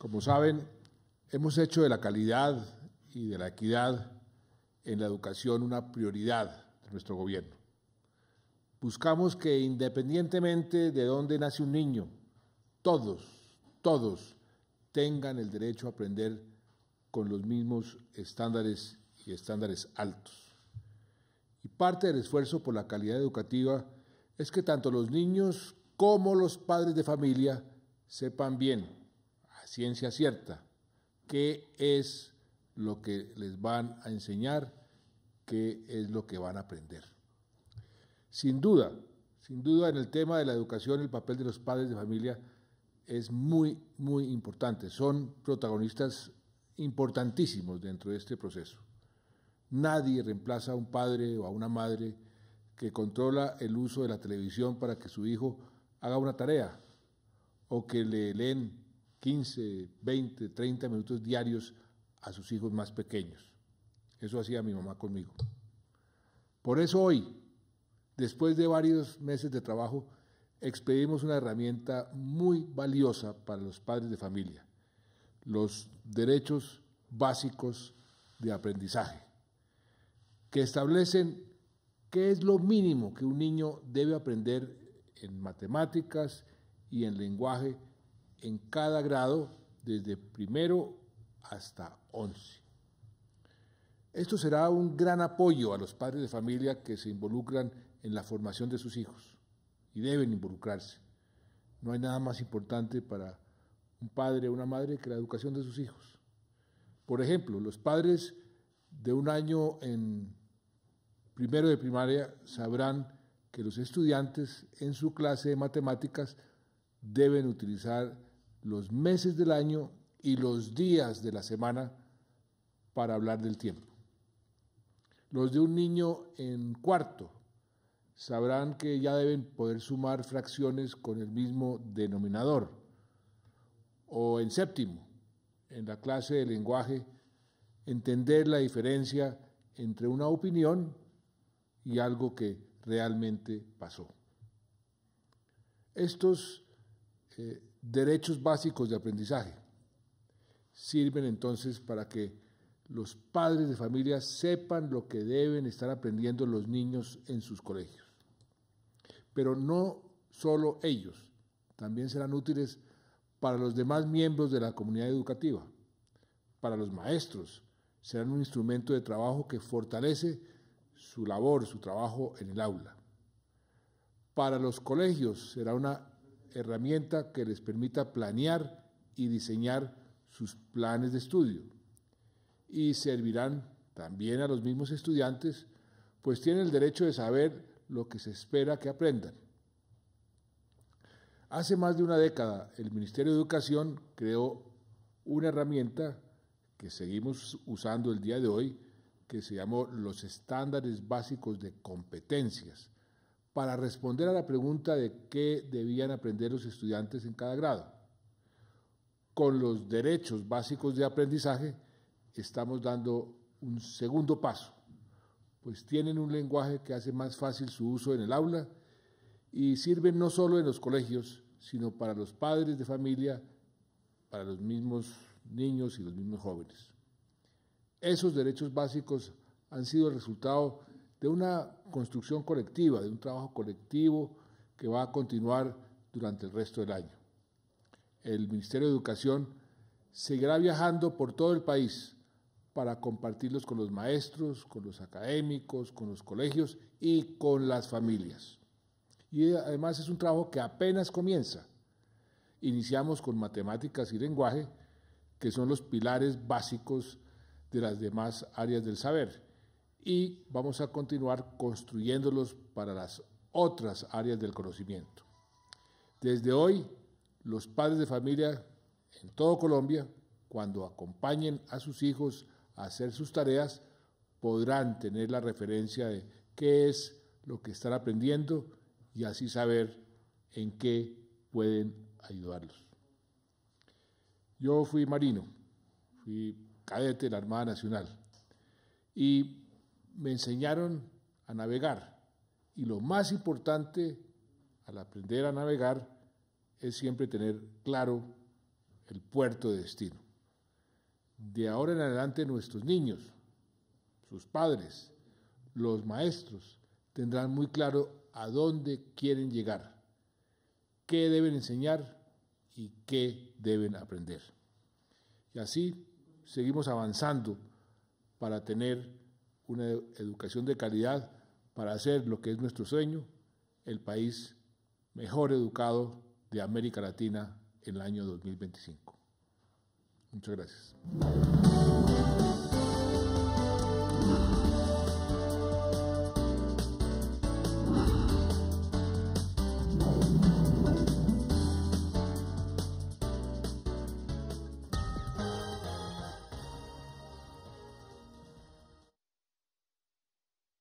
Como saben, hemos hecho de la calidad y de la equidad en la educación una prioridad de nuestro gobierno. Buscamos que independientemente de dónde nace un niño, todos, todos tengan el derecho a aprender con los mismos estándares y estándares altos. Y parte del esfuerzo por la calidad educativa es que tanto los niños como los padres de familia sepan bien ciencia cierta qué es lo que les van a enseñar, qué es lo que van a aprender. Sin duda, sin duda en el tema de la educación el papel de los padres de familia es muy, muy importante. Son protagonistas importantísimos dentro de este proceso. Nadie reemplaza a un padre o a una madre que controla el uso de la televisión para que su hijo haga una tarea o que le leen 15, 20, 30 minutos diarios a sus hijos más pequeños. Eso hacía mi mamá conmigo. Por eso hoy, después de varios meses de trabajo, expedimos una herramienta muy valiosa para los padres de familia, los derechos básicos de aprendizaje, que establecen qué es lo mínimo que un niño debe aprender en matemáticas y en lenguaje en cada grado desde primero hasta once. Esto será un gran apoyo a los padres de familia que se involucran en la formación de sus hijos y deben involucrarse. No hay nada más importante para un padre o una madre que la educación de sus hijos. Por ejemplo, los padres de un año en primero de primaria sabrán que los estudiantes en su clase de matemáticas deben utilizar los meses del año y los días de la semana para hablar del tiempo. Los de un niño en cuarto sabrán que ya deben poder sumar fracciones con el mismo denominador. O en séptimo, en la clase de lenguaje, entender la diferencia entre una opinión y algo que realmente pasó. Estos eh, derechos básicos de aprendizaje. Sirven entonces para que los padres de familia sepan lo que deben estar aprendiendo los niños en sus colegios. Pero no solo ellos, también serán útiles para los demás miembros de la comunidad educativa, para los maestros, serán un instrumento de trabajo que fortalece su labor, su trabajo en el aula. Para los colegios será una herramienta que les permita planear y diseñar sus planes de estudio. Y servirán también a los mismos estudiantes, pues tienen el derecho de saber lo que se espera que aprendan. Hace más de una década, el Ministerio de Educación creó una herramienta que seguimos usando el día de hoy, que se llamó los estándares básicos de competencias, para responder a la pregunta de qué debían aprender los estudiantes en cada grado. Con los derechos básicos de aprendizaje estamos dando un segundo paso, pues tienen un lenguaje que hace más fácil su uso en el aula y sirven no solo en los colegios, sino para los padres de familia, para los mismos niños y los mismos jóvenes. Esos derechos básicos han sido el resultado de una construcción colectiva, de un trabajo colectivo que va a continuar durante el resto del año. El Ministerio de Educación seguirá viajando por todo el país para compartirlos con los maestros, con los académicos, con los colegios y con las familias. Y además es un trabajo que apenas comienza. Iniciamos con matemáticas y lenguaje, que son los pilares básicos de las demás áreas del saber y vamos a continuar construyéndolos para las otras áreas del conocimiento. Desde hoy, los padres de familia en todo Colombia, cuando acompañen a sus hijos a hacer sus tareas, podrán tener la referencia de qué es lo que están aprendiendo y así saber en qué pueden ayudarlos. Yo fui marino, fui cadete de la Armada Nacional y me enseñaron a navegar. Y lo más importante al aprender a navegar es siempre tener claro el puerto de destino. De ahora en adelante nuestros niños, sus padres, los maestros tendrán muy claro a dónde quieren llegar, qué deben enseñar y qué deben aprender. Y así seguimos avanzando para tener una educación de calidad para hacer lo que es nuestro sueño, el país mejor educado de América Latina en el año 2025. Muchas gracias.